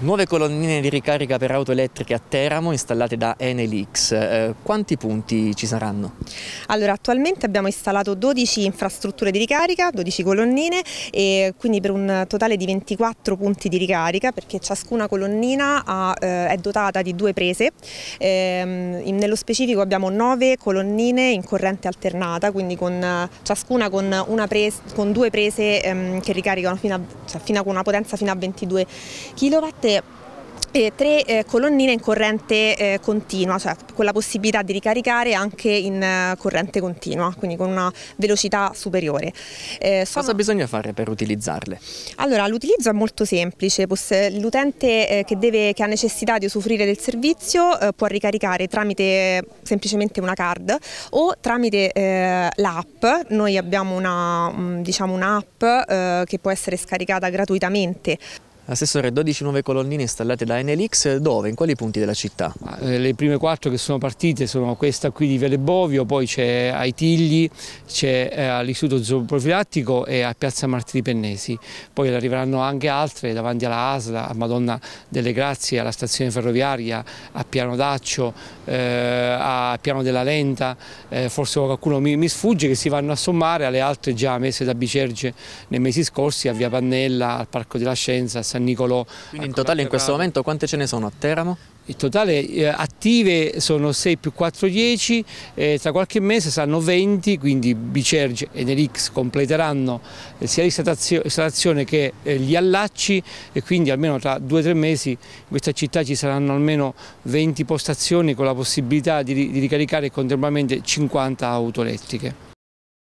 Nuove colonnine di ricarica per auto elettriche a Teramo installate da Enelix, eh, quanti punti ci saranno? Allora attualmente abbiamo installato 12 infrastrutture di ricarica, 12 colonnine e quindi per un totale di 24 punti di ricarica perché ciascuna colonnina ha, eh, è dotata di due prese, eh, nello specifico abbiamo 9 colonnine in corrente alternata quindi con, eh, ciascuna con, presa, con, due prese ehm, che ricaricano fino a, cioè fino a una potenza fino a 22 kW state eh, tre eh, colonnine in corrente eh, continua, cioè con la possibilità di ricaricare anche in eh, corrente continua, quindi con una velocità superiore. Eh, sono... Cosa bisogna fare per utilizzarle? Allora, l'utilizzo è molto semplice, l'utente eh, che, deve, che ha necessità di usufruire del servizio può ricaricare tramite semplicemente una card o tramite l'app, noi abbiamo mm, diciamo un'app diciamo un che può essere scaricata gratuitamente. Assessore, 12 nuove colonnine installate da Enelix, dove, in quali punti della città? Eh, le prime quattro che sono partite sono questa qui di Viale Bovio, poi c'è ai Tigli, c'è eh, all'Istituto Zooprofilattico e a Piazza Martiri Pennesi. Poi arriveranno anche altre davanti alla Asla, a Madonna delle Grazie, alla stazione ferroviaria, a Piano Daccio, eh, a Piano della Lenta, eh, forse qualcuno mi, mi, sfugge, che si vanno a sommare alle altre già messe da Bicerge nei mesi scorsi, a Via Pannella, al Parco della Scienza, a San San Nicolò. Quindi in ecco, totale in questo momento quante ce ne sono a Teramo? In totale eh, attive sono 6 più 4, 10, eh, tra qualche mese saranno 20, quindi Bicerge e Nelix completeranno eh, sia l'installazione che eh, gli allacci e quindi almeno tra 2-3 mesi in questa città ci saranno almeno 20 postazioni con la possibilità di, di ricaricare contemporaneamente 50 auto elettriche.